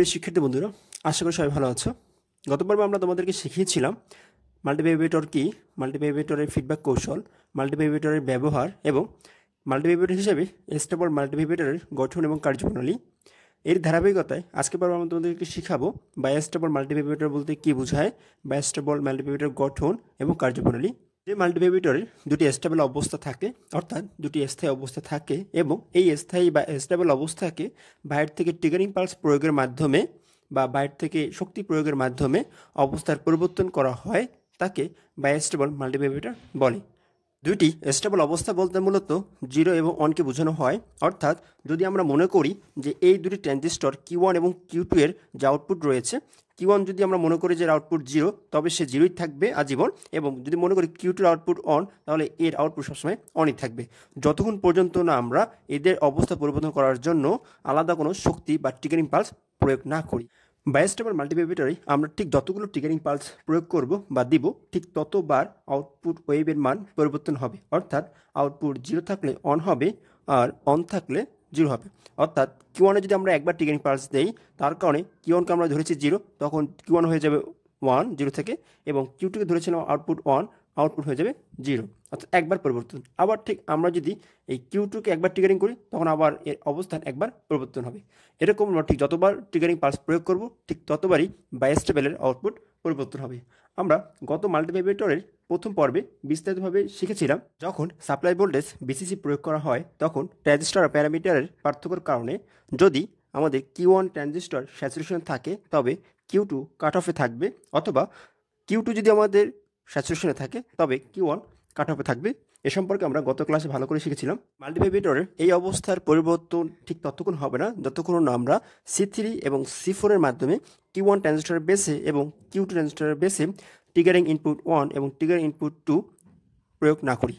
প্রিয় শিক্ষার্থী বন্ধুরা আশা করি সবাই ভালো আছো গতবার আমরা তোমাদেরকে শিখিয়েছিলাম মাল্টিভাইব্রেটর কী মাল্টিভাইব্রেটরের ফিডব্যাক কৌশল মাল্টিভাইব্রেটরের ব্যবহার এবং মাল্টিভাইব্রেটর হিসেবে স্টেবল মাল্টিভাইব্রেটরের গঠন এবং কার্যপ্রণালী এর ধারাবাহিকতায় আজকে পর্ব আমরা তোমাদেরকে শেখাবো বায়োস্টেবল মাল্টিভাইব্রেটর বলতে কী বোঝায় বায়োস্টেবল মাল্টিভাইব্রেটর গঠন এবং কার্যপ্রণালী যে মাল্টিভেবিটরের দুটি স্টেবল অবস্থা থাকে অর্থাৎ দুটি স্থায়ী অবস্থা থাকে এবং এই স্থায়ী বা স্টেবল অবস্থাকে বাইরের থেকে টিগারিং পালস প্রয়োগের মাধ্যমে বা বাইর থেকে শক্তি প্রয়োগের মাধ্যমে অবস্থার পরিবর্তন করা হয় তাকে বায়োস্টেবল মাল্টিভেবিটর বলে দুটি স্টেবল অবস্থা বলতে মূলত জিরো এবং ওয়ানকে বোঝানো হয় অর্থাৎ যদি আমরা মনে করি যে এই দুটি ট্রানজিস্টর কিউ ওয়ান এবং কিউ টু এর যে আউটপুট রয়েছে কিউ ওয়ান যদি আমরা মনে করি যে আউটপুট জিরো তবে সে জিরোই থাকবে আজীবন এবং যদি মনে করি কিউ টুর আউটপুট অন তাহলে এর আউটপুট সবসময় অনই থাকবে যতক্ষণ পর্যন্ত না আমরা এদের অবস্থা পরিবর্তন করার জন্য আলাদা কোনো শক্তি বা টিকারিং পালস প্রয়োগ না করি বায়োস্টেবল মাল্টিপ্লিকেটরে আমরা ঠিক যতগুলো টিকারিং পালস প্রয়োগ করব বা দিব ঠিক ততবার আউটপুট ওয়েভের মান পরিবর্তন হবে অর্থাৎ আউটপুট জিরো থাকলে অন হবে আর অন থাকলে জিরো হবে অর্থাৎ কিউ ওয়ানে যদি আমরা একবার টিকেন পালস দেই তার কারণে কিউ ওয়ানকে আমরা ধরেছি জিরো তখন কিউ ওয়ান হয়ে যাবে ওয়ান জিরো থেকে এবং কিউ টুকে ধরেছিলাম আউটপুট ওয়ান আউটপুট হয়ে যাবে জিরো অর্থাৎ একবার পরিবর্তন আবার ঠিক আমরা যদি এই কিউ টুকে একবার টিকারিং করি তখন আবার এর অবস্থান একবার পরিবর্তন হবে এরকম আমরা ঠিক যতবার টিকারিং পালস প্রয়োগ করব ঠিক ততবারই বাইস্টেবেলের আউটপুট পরিবর্তন হবে আমরা গত মাল্টিপ্লাইভেটরের প্রথম পর্বে বিস্তারিতভাবে শিখেছিলাম যখন সাপ্লাই ভোল্টেজ বিসিসি প্রয়োগ করা হয় তখন ট্রানজিস্টার প্যারামিটারের পার্থক্যর কারণে যদি আমাদের কিউ ওয়ান ট্রানজিস্টার স্যাচুরেশন থাকে তবে কিউ টু কাট অফে থাকবে অথবা কিউ টু যদি আমাদের স্যাচুরেশনে থাকে তবে কিউ ওয়ান কাট অফে থাকবে এ সম্পর্কে আমরা গত ক্লাসে ভালো করে শিখেছিলাম মাল্টিভেবিটরের এই অবস্থার পরিবর্তন ঠিক ততক্ষণ হবে না যতক্ষণ না আমরা সি থ্রি এবং সি ফোরের মাধ্যমে কিউ ওয়ান ট্রানজিস্টারের বেসে এবং কিউ টু ট্রানজিস্টারের বেসে টিগারিং ইনপুট ওয়ান এবং টিগারিং ইনপুট টু প্রয়োগ না করি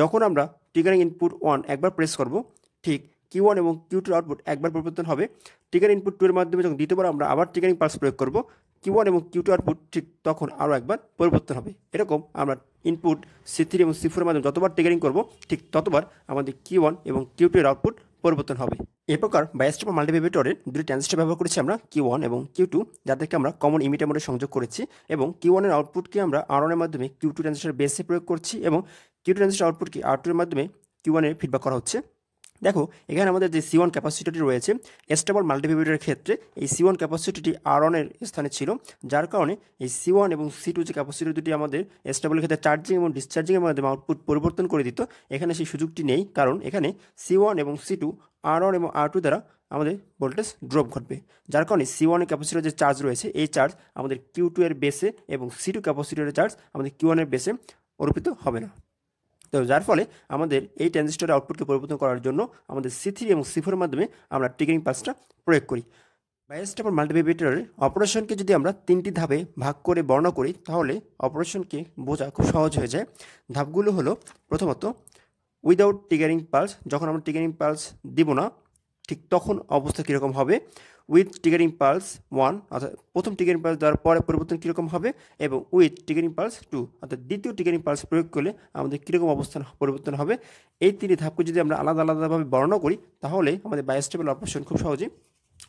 যখন আমরা ট্রিগারিং ইনপুট ওয়ান একবার প্রেস করব ঠিক কিউ ওয়ান এবং কিউ টুর আউটপুট একবার পরিবর্তন হবে টিগার ইনপুট টু এর মাধ্যমে যখন দ্বিতীয়বার আমরা আবার ট্রিগারিং পালস প্রয়োগ করব কিউ ওয়ান এবং কিউ টু আউটপুট ঠিক তখন আরও একবার পরিবর্তন হবে এরকম আমরা ইনপুট সি থ্রি এবং সি ফোরের মাধ্যমে যতবার ট্রিগারিং করব ঠিক ততবার আমাদের কিউ ওয়ান এবং কিউ টু এর আউটপুট পরিবর্তন হবে এ প্রকার বায়োস্টপ মাল্টিপ্লিভেটরের দুটি ট্রানজিস্টর ব্যবহার করেছি আমরা কিউ ওয়ান এবং কিউ টু যাদেরকে আমরা কমন ইমিটার মোডে সংযোগ করেছি এবং কিউ ওয়ানের আউটপুটকে আমরা আর ওয়ানের মাধ্যমে কিউ টু ট্রানজিস্টার বেসে প্রয়োগ করছি এবং কিউ টু ট্রানজিস্টার আউটপুটকে আর টুর মাধ্যমে কিউ ওয়ানের ফিডব্যাক করা হচ্ছে দেখো এখানে আমাদের যে সিওয়ান ক্যাপাসিটিটি রয়েছে এস্টেবল মাল্টিভিভিটারের ক্ষেত্রে এই সিওয়ান ক্যাপাসিটিটি আর ওয়ানের স্থানে ছিল যার কারণে এই সি ওয়ান এবং সি টু যে ক্যাপাসিটি দুটি আমাদের এস্টেবলের ক্ষেত্রে চার্জিং এবং ডিসচার্জিংয়ের মাধ্যমে আউটপুট পরিবর্তন করে দিত এখানে সেই সুযোগটি নেই কারণ এখানে সি ওয়ান এবং সি টু আর ওয়ান এবং আর টু দ্বারা আমাদের ভোল্টেজ ড্রপ ঘটবে যার কারণে সি ওয়ানের ক্যাপাসিটির যে চার্জ রয়েছে এই চার্জ আমাদের কিউ টু এর বেসে এবং সি টু ক্যাপাসিটির চার্জ আমাদের কিউ ওয়ানের বেসে অর্পিত হবে না তো যার ফলে আমাদের এই ট্রানজিস্টরের আউটপুটকে পরিবর্তন করার জন্য আমাদের সি থ্রি এবং সি ফোরের মাধ্যমে আমরা টিকিং পাসটা প্রয়োগ করি বায়োস্টেপর মাল্টিপ্লিকেটরের অপারেশনকে যদি আমরা তিনটি ধাপে ভাগ করে বর্ণনা করি তাহলে অপারেশনকে বোঝা খুব সহজ হয়ে যায় ধাপগুলো হলো প্রথমত উইদাউট টিগারিং পালস যখন আমরা টিগারিং পালস দিব না ঠিক তখন অবস্থা কীরকম হবে উইথ টিগারিং পালস ওয়ান অর্থাৎ প্রথম টিগারিং পালস দেওয়ার পরে পরিবর্তন কীরকম হবে এবং উইথ টিগারিং পালস টু অর্থাৎ দ্বিতীয় টিগারিং পালস প্রয়োগ করলে আমাদের কীরকম অবস্থান পরিবর্তন হবে এই তিনটি ধাপকে যদি আমরা আলাদা আলাদাভাবে বর্ণনা করি তাহলে আমাদের বায়োস্টেবল অপারেশন খুব সহজেই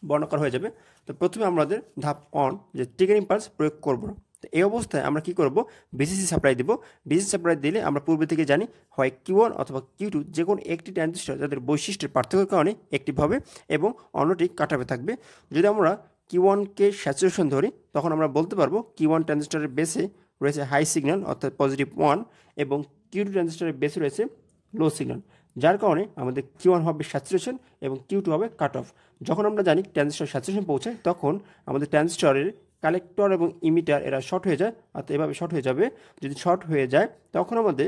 বর্ণনা করা হয়ে যাবে তো প্রথমে আমাদের ধাপ অন যে টিগারিং পালস প্রয়োগ করবো তো এই অবস্থায় আমরা কি করব বিসিসি সাপ্লাই দেব বিসিসি সাপ্লাই দিলে আমরা পূর্বে থেকে জানি হয় কিউ ওয়ান অথবা কিউ টু যে কোনো একটি ট্রানজিস্টার যাদের বৈশিষ্ট্যের পার্থক্যের কারণে একটি হবে এবং অন্যটি কাটাবে থাকবে যদি আমরা কিউ ওয়ানকে স্যাচুরেশন ধরি তখন আমরা বলতে পারবো কিউ ওয়ান ট্রানজিস্টারের বেসে রয়েছে হাই সিগন্যাল অর্থাৎ পজিটিভ ওয়ান এবং কিউ টু ট্রানজিস্টারের বেসে রয়েছে লো সিগন্যাল যার কারণে আমাদের কিউ ওয়ান হবে স্যাচুরেশন এবং কিউ টু হবে কাট অফ যখন আমরা জানি ট্রানজিস্টার স্যাচুরেশন পৌঁছায় তখন আমাদের ট্রানজিস্টারের কালেক্টর এবং ইমিটার এরা শর্ট হয়ে যায় অর্থাৎ এভাবে শর্ট হয়ে যাবে যদি শর্ট হয়ে যায় তখন আমাদের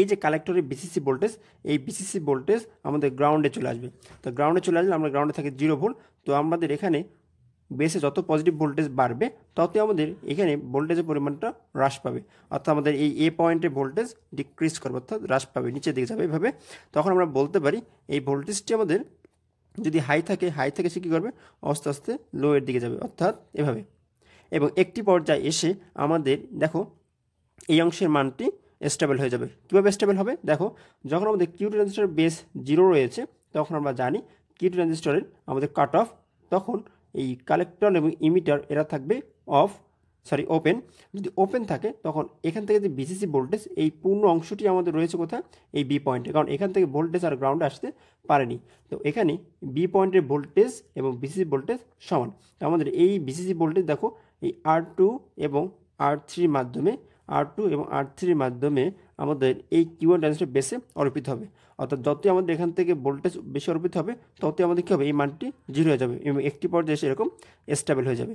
এই যে কালেক্টরের বিসিসি ভোল্টেজ এই বিসিসি ভোল্টেজ আমাদের গ্রাউন্ডে চলে আসবে তো গ্রাউন্ডে চলে আসলে আমরা গ্রাউন্ডে থাকে জিরো ভোল্ট তো আমাদের এখানে বেসে যত পজিটিভ ভোল্টেজ বাড়বে ততই আমাদের এখানে ভোল্টেজের পরিমাণটা হ্রাস পাবে অর্থাৎ আমাদের এই এ পয়েন্টে ভোল্টেজ ডিক্রিজ করবে অর্থাৎ হ্রাস পাবে নিচে দিকে যাবে এভাবে তখন আমরা বলতে পারি এই ভোল্টেজটি আমাদের যদি হাই থাকে হাই থেকে সে কী করবে আস্তে আস্তে লোয়ের দিকে যাবে অর্থাৎ এভাবে এবং একটি পর্যায়ে এসে আমাদের দেখো এই অংশের মানটি স্টেবল হয়ে যাবে কীভাবে স্টেবল হবে দেখো যখন আমাদের কিউ রেজিস্টার বেস জিরো রয়েছে তখন আমরা জানি কিউ রেজিস্টারের আমাদের কাট অফ তখন এই কালেক্টর এবং ইমিটার এরা থাকবে অফ সরি ওপেন যদি ওপেন থাকে তখন এখান থেকে যে বিসিসি ভোল্টেজ এই পূর্ণ অংশটি আমাদের রয়েছে কোথায় এই বি পয়েন্টে কারণ এখান থেকে ভোল্টেজ আর গ্রাউন্ডে আসতে পারেনি তো এখানে বি পয়েন্টের ভোল্টেজ এবং বিসিসি ভোল্টেজ সমান তো আমাদের এই বিসিসি ভোল্টেজ দেখো এই আর টু এবং আর থ্রির মাধ্যমে আর টু এবং আর থ্রির মাধ্যমে আমাদের এই কিউর ট্রানজিস্টার বেসে অর্পিত হবে অর্থাৎ যতই আমাদের এখান থেকে ভোল্টেজ বেশি অর্পিত হবে ততই আমাদের কী হবে এই মানটি জিরো হয়ে যাবে এবং একটি পর্যায়ে এসে এরকম স্টেবল হয়ে যাবে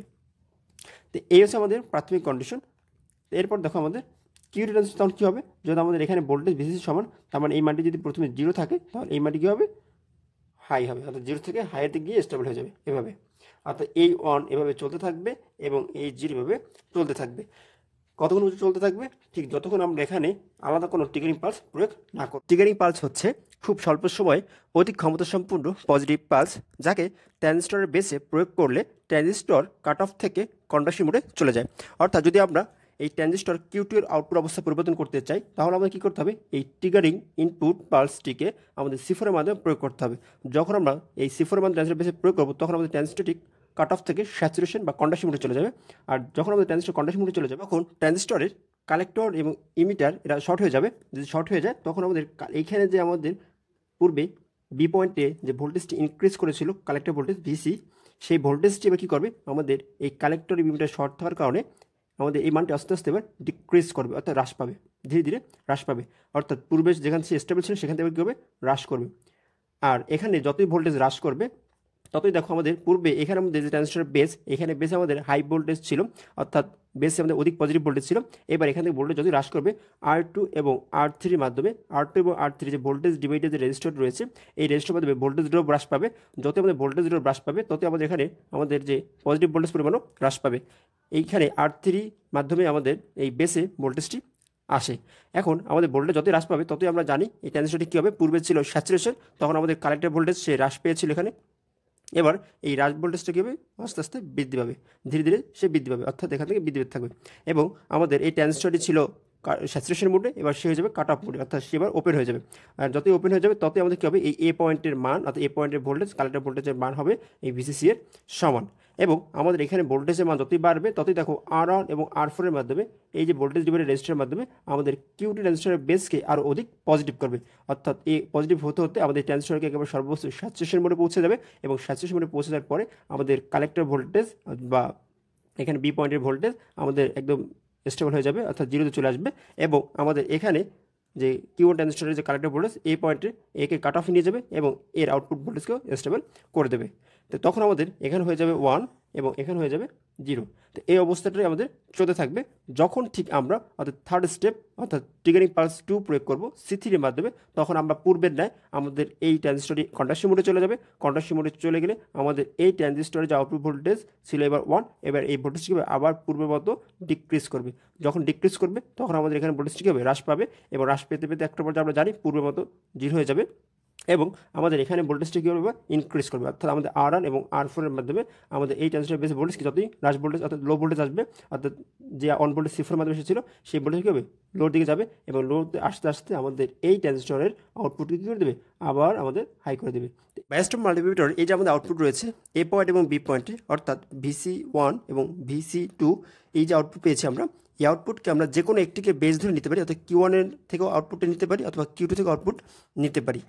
তো এই হচ্ছে আমাদের প্রাথমিক কন্ডিশন এরপর দেখো আমাদের কিউ রিটার্নস তখন কী হবে যদি আমাদের এখানে ভোল্টেজ বেশি সমান তার মানে এই মানটি যদি প্রথমে জিরো থাকে তাহলে এই মানটি কী হবে হাই হবে অর্থাৎ জিরো থেকে হাইয়েতে গিয়ে স্টেবল হয়ে যাবে এভাবে অর্থাৎ এই অন এভাবে চলতে থাকবে এবং এই জিরো এভাবে চলতে থাকবে কতক্ষণ চলতে থাকবে ঠিক যতক্ষণ আমরা এখানে আলাদা কোনো টিগারিং পালস প্রয়োগ না করি টিগারিং পালস হচ্ছে খুব স্বল্প সময় অতি ক্ষমতাসম্পন্ন পজিটিভ পালস যাকে ট্রানজিস্টরের বেসে প্রয়োগ করলে ট্রানজিস্টর কাট অফ থেকে কন্ডাসি মোডে চলে যায় অর্থাৎ যদি আমরা এই ট্রানজিস্টর কিউটি এর আউটপুট অবস্থা পরিবর্তন করতে চাই তাহলে আমাদের কী করতে হবে এই ট্রিগারিং ইনপুট পালসটিকে আমাদের সিফোরের মাধ্যমে প্রয়োগ করতে হবে যখন আমরা এই সিফোরের মাধ্যমে ট্রানজিস্টর বেসে প্রয়োগ করবো তখন আমাদের ট্রানজিস্টরটি কাট অফ থেকে স্যাচুরেশন বা কন্ডাকশন মোডে চলে যাবে আর যখন আমাদের ট্রানজিস্টর কন্ডাকশন মোডে চলে যাবে তখন ট্রানজিস্টরের কালেক্টর এবং ইমিটার এরা শর্ট হয়ে যাবে যদি শর্ট হয়ে যায় তখন আমাদের এইখানে যে আমাদের পূর্বে বি পয়েন্টে যে ভোল্টেজটি ইনক্রিজ করেছিল কালেক্টর ভোল্টেজ ভিসি সেই ভোল্টেজটি এবার কী করবে আমাদের এই কালেক্টর ইমিটার শর্ট থাকার কারণে আমাদের এই মানটি আস্তে আস্তে এবার ডিক্রিজ করবে অর্থাৎ হ্রাস পাবে ধীরে ধীরে হ্রাস পাবে অর্থাৎ পূর্বে যেখান থেকে স্টেবল ছিল সেখান থেকে কী হবে হ্রাস করবে আর এখানে যতই ভোল্টেজ হ্রাস করবে ততই দেখো আমাদের পূর্বে এখানে আমাদের যে ট্রানজিস্টার বেস এখানে বেসে আমাদের হাই ভোল্টেজ ছিল অর্থাৎ বেসে আমাদের অধিক পজিটিভ ভোল্টেজ ছিল এবার এখান থেকে ভোল্টেজ যদি হ্রাস করবে আর টু এবং আর থ্রির মাধ্যমে আর টু এবং আর থ্রি যে ভোল্টেজ ডিভাইডের যে রেজিস্টার রয়েছে এই রেজিস্টার মাধ্যমে ভোল্টেজ ড্রপ হ্রাস পাবে যত আমাদের ভোল্টেজ ড্রপ হ্রাস পাবে তত আমাদের এখানে আমাদের যে পজিটিভ ভোল্টেজ পরিমাণও হ্রাস পাবে এইখানে আর থ্রি মাধ্যমে আমাদের এই বেসে ভোল্টেজটি আসে এখন আমাদের ভোল্টেজ যতই হ্রাস পাবে ততই আমরা জানি এই ট্রান্সিস্টারটি কী হবে পূর্বে ছিল স্যাচুরেশন তখন আমাদের কালেক্টর ভোল্টেজ সে হ্রাস পেয়েছিল এখানে এবার এই রাজ ভোল্টেজটা কী হবে আস্তে আস্তে বৃদ্ধি পাবে ধীরে ধীরে সে বৃদ্ধি পাবে অর্থাৎ এখান থেকে বৃদ্ধি থাকবে এবং আমাদের এই ট্যান্সটি ছিল স্যাচুরেশন মোডে এবার সে হয়ে যাবে কাট অফ মোডে অর্থাৎ সে এবার ওপেন হয়ে যাবে আর যতই ওপেন হয়ে যাবে ততই আমাদের কী হবে এই এ পয়েন্টের মান অর্থাৎ এ পয়েন্টের ভোল্টেজ কালেক্টার ভোল্টেজের মান হবে এই ভিসিসি এর সমান এবং আমাদের এখানে ভোল্টেজের মান যতই বাড়বে ততই দেখো আর ওয়ান এবং আর ফোরের মাধ্যমে এই যে ভোল্টেজ ডিভাইডের রেজিস্টারের মাধ্যমে আমাদের কিউটি ট্রান্সিস্টারের বেসকে আরও অধিক পজিটিভ করবে অর্থাৎ এই পজিটিভ হতে হতে আমাদের ট্রান্সিস্টারকে একেবারে সর্বোচ্চ স্যাচুয়েশন মোডে পৌঁছে যাবে এবং স্যাচুয়েশন মোডে পৌঁছে যাওয়ার পরে আমাদের কালেক্টর ভোল্টেজ বা এখানে বি পয়েন্টের ভোল্টেজ আমাদের একদম স্টেবল হয়ে যাবে অর্থাৎ জিরোতে চলে আসবে এবং আমাদের এখানে যে কিউ ট্রানজিস্টারের যে কালেক্টর ভোল্টেজ এই পয়েন্টে একে কাট অফ নিয়ে যাবে এবং এর আউটপুট ভোল্টেজকেও স্টেবল করে দেবে তো তখন আমাদের এখানে হয়ে যাবে ওয়ান এবং এখানে হয়ে যাবে জিরো তো এই অবস্থাটাই আমাদের চলতে থাকবে যখন ঠিক আমরা অর্থাৎ থার্ড স্টেপ অর্থাৎ ট্রিগারিং পালস টু প্রয়োগ করবো সি থ্রির মাধ্যমে তখন আমরা পূর্বের ন্যায় আমাদের এই ট্রানজিস্টরটি কন্ট্রাস্ট মোডে চলে যাবে কন্ট্রাস্ট মোডে চলে গেলে আমাদের এই ট্রানজিস্টরে যে আউটপুট ভোল্টেজ ছিল এবার ওয়ান এবার এই ভোল্টেজটি আবার পূর্বের মতো ডিক্রিজ করবে যখন ডিক্রিজ করবে তখন আমাদের এখানে ভোল্টেজটি কীভাবে হ্রাস পাবে এবং হ্রাস পেতে পেতে একটা পর্যায়ে আমরা জানি পূর্বের মতো জিরো হয়ে যাবে এবং আমাদের এখানে ভোল্টেজটা কী করবে ইনক্রিজ করবে অর্থাৎ আমাদের আর আর এবং আর ফোরের মাধ্যমে আমাদের এই ট্রান্সিস্টার বেশ ভোল্টেজ কি যতই হ্রাস ভোল্টেজ অর্থাৎ লো ভোল্টেজ আসবে অর্থাৎ যে অন ভোল্টেজ সিফোর মাধ্যমে এসেছিল সেই ভোল্টেজ কী হবে লোর দিকে যাবে এবং লোতে আসতে আসতে আমাদের এই ট্রান্সিস্টারের আউটপুট কী করে দেবে আবার আমাদের হাই করে দেবে অফ মাল্টিপিটার এই যে আমাদের আউটপুট রয়েছে এ পয়েন্ট এবং বি পয়েন্টে অর্থাৎ ভিসি ওয়ান এবং ভিসি টু এই যে আউটপুট পেয়েছি আমরা এই আউটপুটকে আমরা যে কোনো একটিকে বেস ধরে নিতে পারি অর্থাৎ কিউ ওয়ানের থেকেও আউটপুটটা নিতে পারি অথবা কিউ টু থেকে আউটপুট নিতে পারি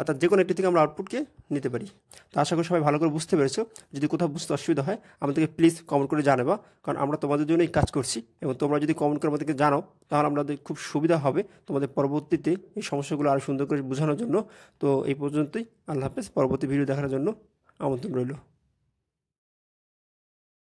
অর্থাৎ যে কোনো একটি থেকে আমরা আউটপুটকে নিতে পারি তো আশা করি সবাই ভালো করে বুঝতে পেরেছো যদি কোথাও বুঝতে অসুবিধা হয় আমাদেরকে প্লিজ কমেন্ট করে জানাবা কারণ আমরা তোমাদের জন্য এই কাজ করছি এবং তোমরা যদি কমেন্ট করে আমাদেরকে জানাও তাহলে আমাদের খুব সুবিধা হবে তোমাদের পরবর্তীতে এই সমস্যাগুলো আরও সুন্দর করে বোঝানোর জন্য তো এই পর্যন্তই আল্লাহ হাফেজ পরবর্তী ভিডিও দেখার জন্য আমন্ত্রণ রইল